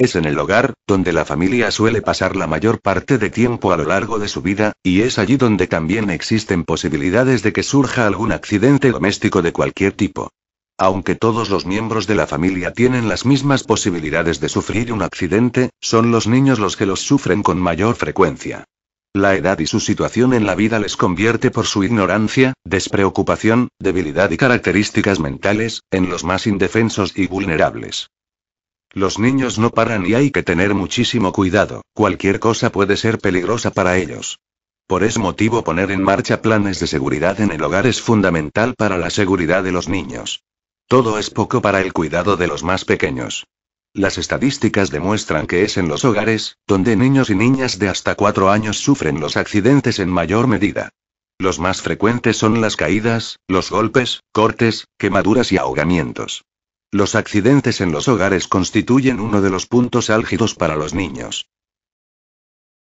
Es en el hogar, donde la familia suele pasar la mayor parte de tiempo a lo largo de su vida, y es allí donde también existen posibilidades de que surja algún accidente doméstico de cualquier tipo. Aunque todos los miembros de la familia tienen las mismas posibilidades de sufrir un accidente, son los niños los que los sufren con mayor frecuencia. La edad y su situación en la vida les convierte por su ignorancia, despreocupación, debilidad y características mentales, en los más indefensos y vulnerables. Los niños no paran y hay que tener muchísimo cuidado, cualquier cosa puede ser peligrosa para ellos. Por ese motivo poner en marcha planes de seguridad en el hogar es fundamental para la seguridad de los niños. Todo es poco para el cuidado de los más pequeños. Las estadísticas demuestran que es en los hogares, donde niños y niñas de hasta 4 años sufren los accidentes en mayor medida. Los más frecuentes son las caídas, los golpes, cortes, quemaduras y ahogamientos. Los accidentes en los hogares constituyen uno de los puntos álgidos para los niños.